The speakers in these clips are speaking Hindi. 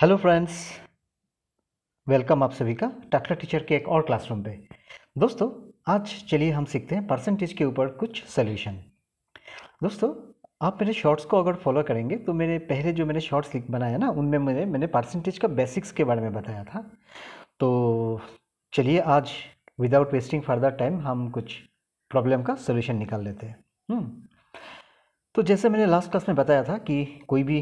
हेलो फ्रेंड्स वेलकम आप सभी का टाकर टीचर के एक और क्लासरूम पे दोस्तों आज चलिए हम सीखते हैं परसेंटेज के ऊपर कुछ सलूशन दोस्तों आप मेरे शॉर्ट्स को अगर फॉलो करेंगे तो मेरे पहले जो मैंने शॉर्ट्स बनाया ना उनमें मैंने मैंने परसेंटेज का बेसिक्स के बारे में बताया था तो चलिए आज विदाउट वेस्टिंग फर्दर टाइम हम कुछ प्रॉब्लम का सोल्यूशन निकाल लेते हैं हम्म। तो जैसे मैंने लास्ट क्लास में बताया था कि कोई भी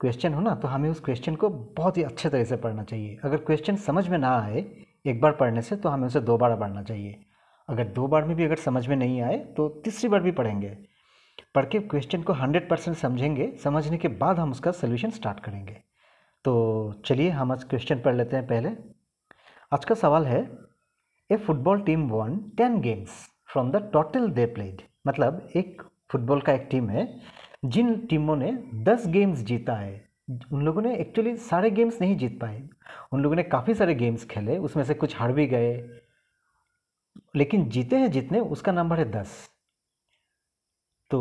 क्वेश्चन हो ना तो हमें उस क्वेश्चन को बहुत ही अच्छे तरह से पढ़ना चाहिए अगर क्वेश्चन समझ में ना आए एक बार पढ़ने से तो हमें उसे दो बार पढ़ना चाहिए अगर दो बार में भी अगर समझ में नहीं आए तो तीसरी बार भी पढ़ेंगे पढ़ के क्वेश्चन को हंड्रेड परसेंट समझेंगे समझने के बाद हम उसका सोल्यूशन स्टार्ट करेंगे तो चलिए हम आज क्वेश्चन पढ़ लेते हैं पहले आज का सवाल है a football team won ten games from the total they played मतलब एक फुटबॉल का एक टीम है जिन टीमों ने 10 गेम्स जीता है उन लोगों ने एक्चुअली सारे गेम्स नहीं जीत पाए उन लोगों ने काफ़ी सारे गेम्स खेले उसमें से कुछ हार भी गए लेकिन जीते हैं जितने उसका नंबर है दस तो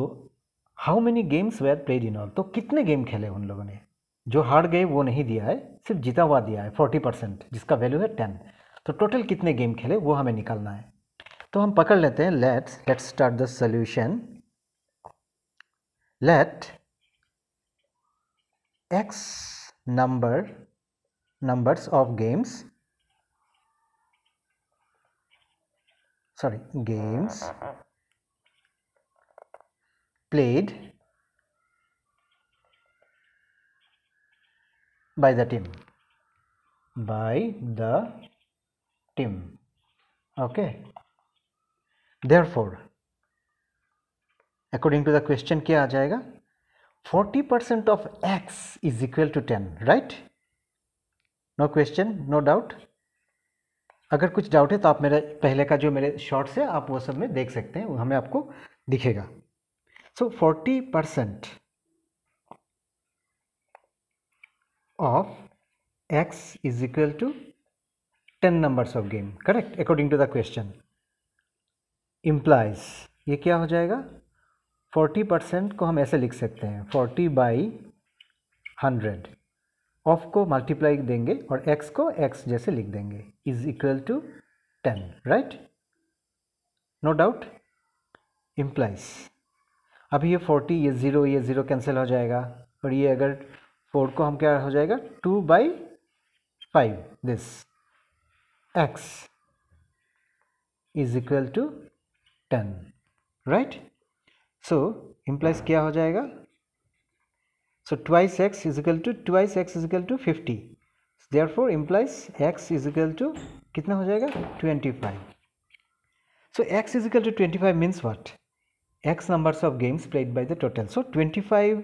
how many games were played in all तो कितने गेम खेले उन लोगों ने जो हार गए वो नहीं दिया है सिर्फ जीता हुआ दिया है फोर्टी परसेंट जिसका वैल्यू है टेन तो टोटल कितने गेम खेले वो हमें निकालना है तो हम पकड़ लेते हैं let's let's start the solution let x number numbers of games sorry games played by the team by the team okay therefore according to the question क्या आ जाएगा forty percent of x is equal to ten right no question no doubt अगर कुछ डाउट है तो आप मेरा पहले का जो मेरे शॉर्ट्स है आप वो सब में देख सकते हैं हमें आपको दिखेगा so forty percent of x is equal to 10 numbers of game correct according to the question implies ये क्या हो जाएगा फोर्टी परसेंट को हम ऐसे लिख सकते हैं फोर्टी बाई हंड्रेड ऑफ को मल्टीप्लाई देंगे और एक्स को एक्स जैसे लिख देंगे is equal to ten right no doubt implies अभी ये फोर्टी ये ज़ीरो ये ज़ीरो कैंसिल हो जाएगा और ये अगर फोर को हम क्या हो जाएगा two by five this x is equal to ten right so implies क्या हो जाएगा so twice x is equal to twice x is equal to fifty therefore implies x is equal to कितना हो जाएगा twenty five so x is equal to twenty five means what x numbers of games played by the total so twenty five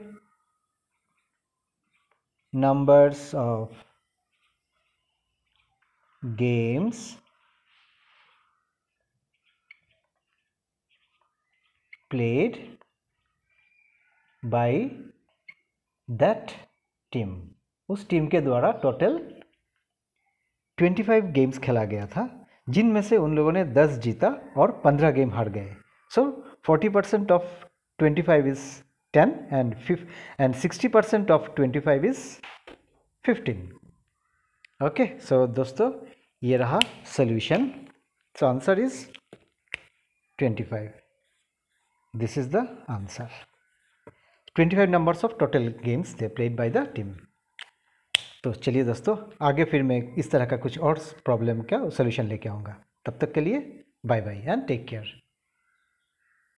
numbers of games played by that team उस टीम के द्वारा टोटल ट्वेंटी फाइव गेम्स खेला गया था जिनमें से उन लोगों ने दस जीता और पंद्रह गेम हार गए so forty percent of twenty five is ten and fif and sixty percent of twenty five is fifteen okay so दोस्तों ये रहा solution so answer is twenty five This is the answer. 25 numbers of total games they played by the team तो चलिए दोस्तों आगे फिर मैं इस तरह का कुछ और प्रॉब्लम का सोल्यूशन लेके आऊँगा तब तक के लिए bye bye and take care